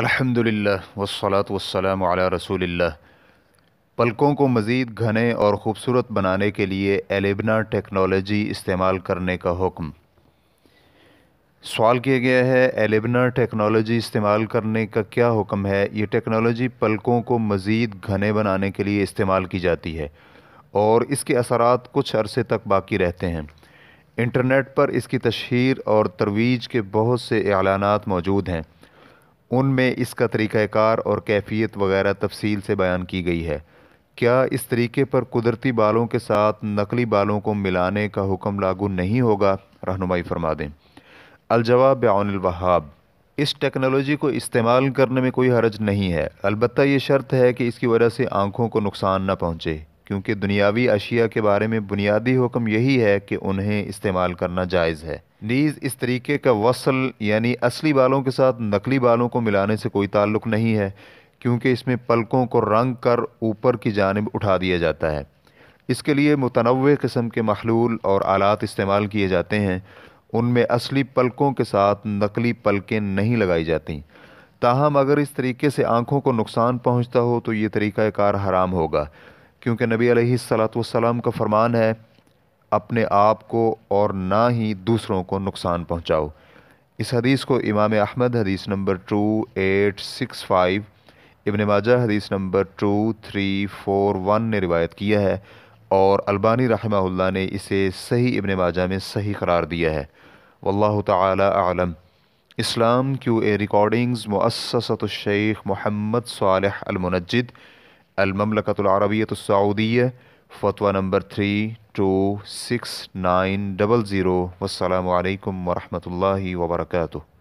अल्हम्दुलिल्लाह वसलात वसलाम अला रसूलिल्लाह पलकों को मज़ीद घने और ख़ूबसूरत बनाने के लिए एलेबना टेक्नोलॉजी इस्तेमाल करने का हुक्म सवाल किया गया है एलेबना टेक्नोलॉजी इस्तेमाल करने का क्या हुक्म है ये टेक्नोलॉजी पलकों को मज़ीद घने बनाने के लिए इस्तेमाल की जाती है और इसके असरात कुछ अरसे तक बाकी रहते हैं इंटरनेट पर इसकी तशहर और तरवीज के बहुत से एलानात मौजूद हैं उनमें इसका तरीक़ाकार और कैफियत वगैरह तफसील से बयान की गई है क्या इस तरीके पर कुदरती बालों के साथ नकली बालों को मिलाने का हुक्म लागू नहीं होगा रहनुमाई फरमा दें अलजवाब वहाब इस टेक्नोलॉजी को इस्तेमाल करने में कोई हरज नहीं है अलबत्त ये शर्त है कि इसकी वजह से आँखों को नुकसान न पहुँचे क्योंकि दुनियावी अशिया के बारे में बुनियादी हुक्म यही है कि उन्हें इस्तेमाल करना जायज़ है नीज़ इस तरीके का वसल यानी असली बालों के साथ नकली बालों को मिलाने से कोई ताल्लुक नहीं है क्योंकि इसमें पलकों को रंग कर ऊपर की जानब उठा दिया जाता है इसके लिए मुतनव किस्म के मखलूल और आलात इस्तेमाल किए जाते हैं उनमें असली पलकों के साथ नकली पलकें नहीं लगाई जाती ताहम अगर इस तरीके से आँखों को नुकसान पहुँचता हो तो ये तरीक़ाकार हराम होगा क्योंकि नबी सलाम का फरमान है अपने आप को और ना ही दूसरों को नुकसान पहुँचाओ इस हदीस को इमाम अहमद हदीस number two eight six five Ibn Majah हदीस number two three four one ने रिवायत किया है और अल्बानी रहमा ने इसे सही इबन माजा में सही करार दिया है वल्लाह तलम इस्लाम क्यू ए रिकॉर्डिंग्स मुअससत शेख मोहम्मद सालह अलमुनजिद सऊदी फतवा number three two six nine double zero वालकम वरहमल वर्का